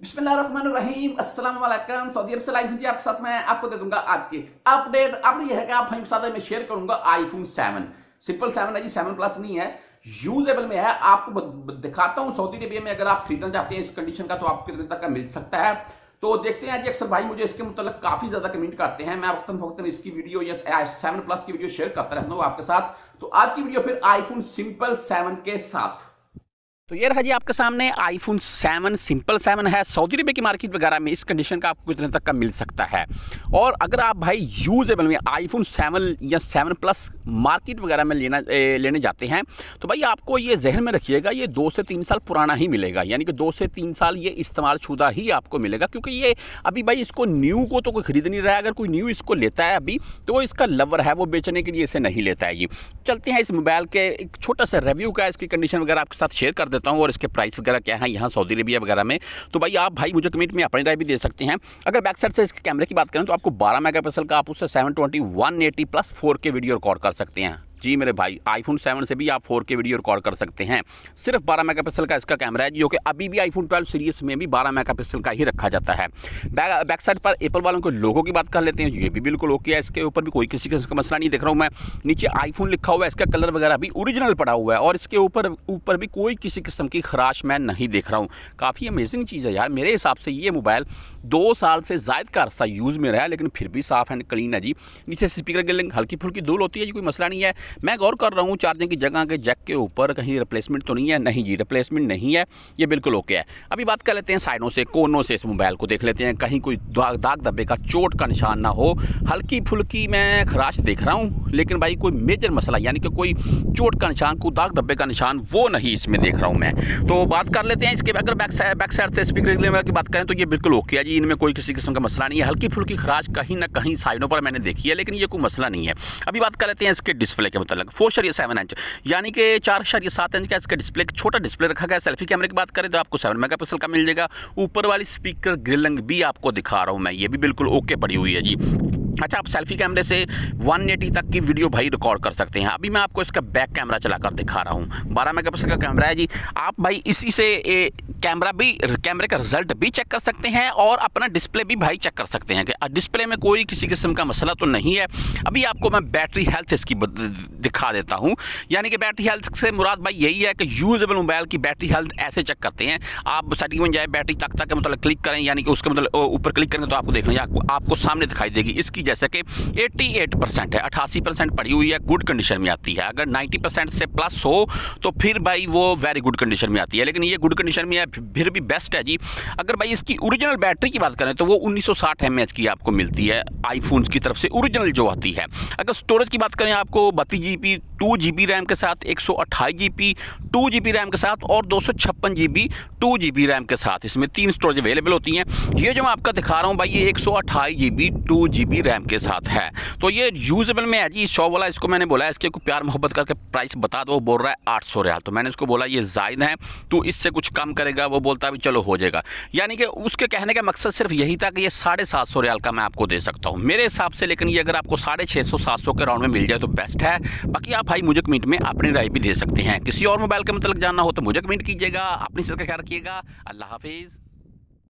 बिस्मिल्लाहिर्रहमानिर्रहीम अस्सलाम वालेकुम सऊदी अरब से लाइव हूं आपके साथ मैं आपको दे दूंगा आज की अपडेट अपडेट यह है कि आप हम साथ में शेयर करूंगा आईफोन सेवन सिंपल सेवन है जी सेवन प्लस नहीं है यूजेबल में है आपको दिखाता हूं सऊदी अरेबिया में अगर आप खरीदना चाहते हैं इस कंडीशन का तो आपको कितने तक का मिल सकता है तो देखते हैं जी अक्सर भाई मुझे इसके मतलब काफी ज्यादा कमेंट करते हैं मैं वक्तन फोक्तन इसकी वीडियो या सेवन प्लस की वीडियो शेयर करता रहता हूँ आपके साथ तो आज की वीडियो फिर आईफोन सिंपल सेवन के साथ तो ये रहा जी आपके सामने आईफोन सेवन सिंपल सेवन है सऊदी अरबिया की मार्केट वगैरह में इस कंडीशन का आपको कितने तक का मिल सकता है और अगर आप भाई यूजेबल में आईफोन सेवन या सेवन प्लस मार्केट वगैरह में लेना ए, लेने जाते हैं तो भाई आपको ये जहन में रखिएगा ये दो से तीन साल पुराना ही मिलेगा यानी कि दो से तीन साल ये इस्तेमाल शुदा ही आपको मिलेगा क्योंकि ये अभी भाई इसको न्यू को तो कोई खरीद नहीं रहा है अगर कोई न्यू इसको लेता है अभी तो वो इसका लवर है वो बेचने के लिए इसे नहीं लेता है ये चलते हैं इस मोबाइल के एक छोटा सा रिव्यू का इसकी कंडीशन वगैरह आपके साथ शेयर कर देता हूँ और इसके प्राइस वगैरह क्या है यहाँ सऊदी अरबिया वगैरह में तो भाई आप भाई मुझे कमेंट में अपनी राय भी दे सकते हैं अगर बैक साइड से इसके कैमरे की बात करें तो आपको बारह मेगा का आप उससे seven twenty one eighty plus four के वीडियो रिकॉर्ड कर सकते हैं जी मेरे भाई आईफोन सेवन से भी आप फोर के वीडियो रिकॉर्ड कर सकते हैं सिर्फ बारह मेगापिक्सल का इसका कैमरा है जो कि अभी भी आईफोन ट्वेल्व सीरीज में भी बारह मेगापिक्सल का ही रखा जाता है बैक साइड पर एप्पल वालों के लोगों की बात कर लेते हैं ये भी बिल्कुल ओके है इसके ऊपर भी कोई किसी का मसला नहीं देख रहा हूँ मैं नीचे आईफोन लिखा हुआ है इसका कलर वगैरह भी ओरिजिनल पड़ा हुआ है और इसके ऊपर ऊपर भी कोई किसी किस्म की खराश मैं नहीं देख रहा हूँ काफ़ी अमेजिंग चीज़ है यार मेरे हिसाब से ये मोबाइल दो साल से ज़ायद का अरसा यूज़ में रहा लेकिन फिर भी साफ एंड क्लीन है जी नीचे स्पीकर की हल्की फुल्की धूल होती है जी कोई मसला नहीं है मैं गौर कर रहा हूँ चार्जिंग की जगह के जैक के ऊपर कहीं रिप्लेसमेंट तो नहीं है नहीं जी रिप्लेसमेंट नहीं है ये बिल्कुल ओके है अभी बात कर लेते हैं साइडों से कोनों से इस मोबाइल को देख लेते हैं कहीं कोई दाग दाग धब्बे का चोट का निशान ना हो हल्की फुल्की मैं खराश देख रहा हूँ लेकिन भाई कोई मेजर मसला यानी कि कोई चोट का निशान कोई दाग धब्बे का निशान वो नहीं इसमें देख रहा हूँ मैं तो बात कर लेते हैं इसके अगर बैक साइड बैक साइड से स्पीकर की बात करें तो ये बिल्कुल ओके है जी इनमें कोई किसी किस्म का मसला नहीं है हल्की फुल्की खराश कहीं ना कहीं साइडों पर मैंने देखी है लेकिन ये कोई मसला नहीं है अभी बात कर लेते हैं इसके डिस्प्ले के मतलब फोर शरिया सेवन इंच यानी कि चार शरिया सात इंच का इसका डिस्प्ले छोटा डिस्प्ले रखा गया सेल्फी कैमरे की बात करें तो आपको सेवन मेगा का मिल जाएगा ऊपर वाली स्पीकर ग्रिलंग भी आपको दिखा रहा हूँ मैं ये भी बिल्कुल ओके पड़ी हुई है जी अच्छा आप सेल्फी कैमरे से 180 तक की वीडियो भाई रिकॉर्ड कर सकते हैं अभी मैं आपको इसका बैक कैमरा चलाकर दिखा रहा हूँ 12 मेगापिक्सल का कैमरा है जी आप भाई इसी से ए, कैमरा भी कैमरे का रिजल्ट भी चेक कर सकते हैं और अपना डिस्प्ले भी भाई चेक कर सकते हैं कि डिस्प्ले में कोई किसी किस्म का मसला तो नहीं है अभी आपको मैं बैटरी हेल्थ इसकी दिखा देता हूँ यानी कि बैटरी हेल्थ से मुराद भाई यही है कि यूजेबल मोबाइल की बैटरी हेल्थ ऐसे चेक करते हैं आप सेटिंग में जाए बैटरी तक तक मतलब क्लिक करें यानी कि उसके मतलब ऊपर क्लिक करेंगे तो आपको देखना आपको सामने दिखाई देगी इसकी जैसे कि 88 परसेंट है 88 परसेंट पड़ी हुई है गुड कंडीशन में आती है अगर 90 परसेंट से प्लस हो तो फिर भाई वो वेरी गुड कंडीशन में आती है लेकिन ये गुड कंडीशन में है फिर भी बेस्ट है जी अगर भाई इसकी ओरिजिनल बैटरी की बात करें तो वो उन्नीस सौ की आपको मिलती है आईफोन की तरफ से ओरिजिनल जो आती है अगर स्टोरेज की बात करें आपको बत्तीस G B two G RAM के साथ एक सौ टू जी रैम के साथ और दो सौ टू जी रैम के साथ इसमें तीन स्टोरेज अवेलेबल होती हैं ये जो मैं आपका दिखा रहा हूँ भाई ये एक सौ अट्ठाईस G B two G B RAM RAM के साथ है तो ये यूजेबल में है जी शॉप वाला इसको मैंने बोला इसके को प्यार मोहब्बत करके प्राइस बता दो बोल रहा है आठ सौ रियाल तो मैंने उसको बोला ये जायद है तू इससे कुछ कम करेगा वो बोलता भी चलो हो जाएगा यानी कि उसके कहने का मकसद सिर्फ यही था कि ये साढ़े सात सौ रियाल का मैं आपको दे सकता हूँ मेरे हिसाब से लेकिन ये अगर आपको साढ़े छः सौ सात सौ के राउंड में मिल जाए तो बेस्ट है बाकी आप भाई मुझे कमेंट में अपनी राय भी दे सकते हैं किसी और मोबाइल के मतलब जानना हो तो मुझे कमेंट कीजिएगा अपनी सर का ख्याल रखिएगा अल्लाह हाफिज़